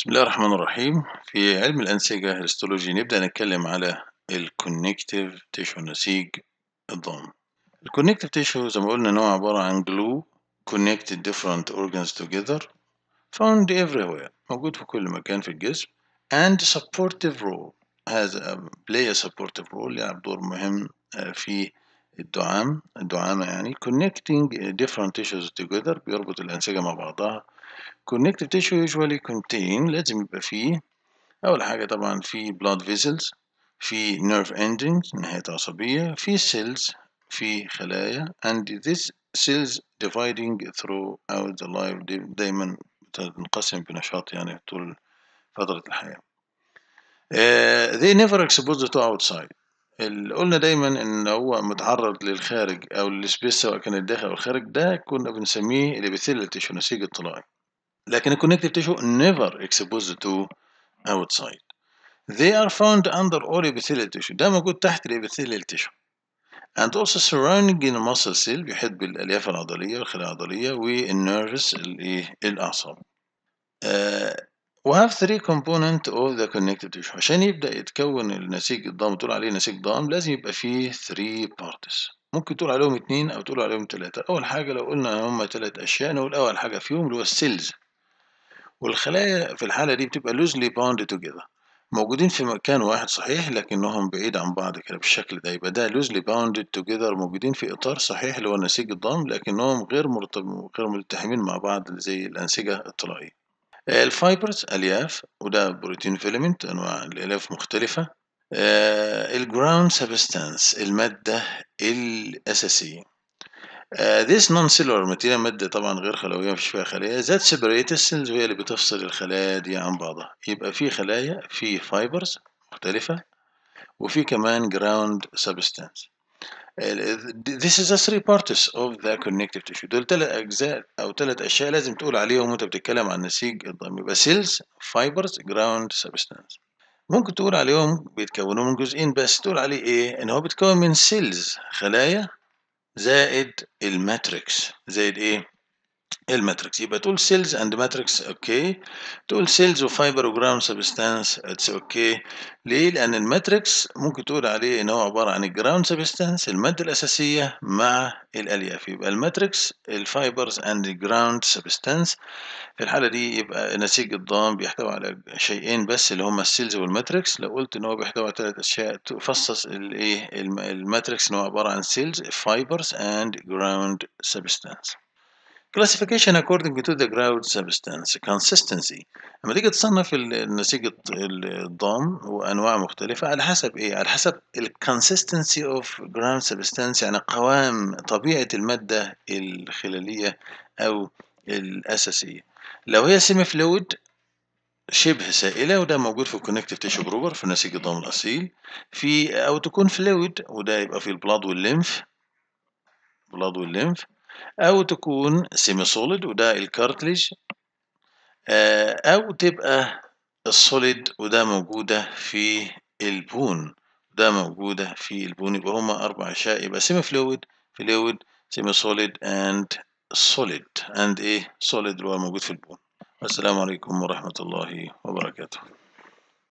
بسم الله الرحمن الرحيم في علم الأنسجة الهيستولوجي نبدأ نتكلم على الكونكتيف تيشو نسيج الضم الكونكتيف تيشو زي ما قلنا إن هو عبارة عن glue connected different organs together found everywhere موجود في كل مكان في الجسم and supportive role a play a supportive role يلعب دور مهم آه، في الدعام الدعامة يعني connecting different tissues together بيربط الأنسجة مع بعضها connective tissue usually contain لازم يبقى فيه أول حاجة طبعا في blood vessels في nerve endings نهاية عصبية في cells في خلايا and this cells dividing throughout the life دايما تنقسم بنشاط يعني طول فترة الحياة. Uh, they never exposed to outside. قلنا دايما ان هو متعرض للخارج او للسبيس سواء كان الداخل او الخارج ده كنا بنسميه الابيثيليال تيشو نسيج اطلائي لكن الكونكتيف تيشو never exposed to outside they are found under all epithelial tissue ده موجود تحت الابيثيليال tissue and also surrounding the muscle cell بيحيط بالالياف العضليه والخلايا العضليه والنيرفس الايه الاعصاب وهاف ثري كومبوننت اوف ذا كونكتيف تيشو عشان يبدا يتكون النسيج الضام تقول عليه نسيج ضام لازم يبقى فيه ثري بارتس ممكن تقول عليهم اتنين او تقول عليهم تلاته اول حاجه لو قلنا هم تلات اشياء نقول اول حاجه فيهم اللي هو السيلز والخلايا في الحالة دي بتبقى loosely bound together موجودين في مكان واحد صحيح لكنهم بعيد عن بعض كده بالشكل ده يبقى ده loosely bounded together موجودين في إطار صحيح اللي هو النسيج الضام لكنهم غير مرتب... غير ملتحمين مع بعض زي الأنسجة الطلائية. آه، الفايبرز ألياف وده بروتين فيلمنت أنواع الألياف مختلفة. آه، الجراوند سبستانس المادة الأساسية آه، this non-cellular material مادة طبعا غير خلوية مفيش فيها خلايا ذات separates cells وهي اللي بتفصل الخلايا دي عن بعضها يبقى في خلايا في fibers مختلفة وفي كمان ground substance This is the three parts of the connective tissue دول ثلاث أجزاء أو ثلاث أشياء لازم تقول عليهم وأنت بتتكلم عن نسيج الضم يبقى cells fibers ground substance ممكن تقول عليهم بيتكونوا من جزئين بس تقول عليه إيه؟ إن هو بيتكون من cells خلايا زائد الماتريكس زائد ايه الماتريكس يبقى تقول سيلز اند ماتريكس اوكي تقول سيلز وفايبر وجرام سبستانس اتس اوكي ليه لان الماتريكس ممكن تقول عليه ان هو عباره عن الجراوند سبستانس الماده الاساسيه مع الالياف يبقى الماتريكس الفايبرز اند جراوند سبستانس في الحاله دي يبقى نسيج الضام بيحتوي على شيئين بس اللي هما السيلز والماتريكس لو قلت ان هو بيحتوي على ثلاث اشياء تفصص الايه الماتريكس ان هو عباره عن سيلز فايبرز اند جراوند سبستانس classification according to the ground substance consistency لما تيجي تصنف النسيج الضام وانواع مختلفه على حسب ايه على حسب ال consistency of ground substance يعني قوام طبيعه الماده الخلاليه او الاساسيه لو هي سيمي فلويد شبه سائله وده موجود في الكونكتيف تيشو بروبر في نسيج الضام الاصيل في او تكون فلويد وده يبقى في البلاد والليمف بلاد والليمف أو تكون سيمي سوليد وده الكارتليج آه، أو تبقى السوليد وده موجودة في البون ده موجودة في البون يبقى هما أربع أشياء يبقى سيمي فلويد فلويد سيمي سوليد أند سوليد أند إيه سوليد اللي هو موجود في البون السلام عليكم ورحمة الله وبركاته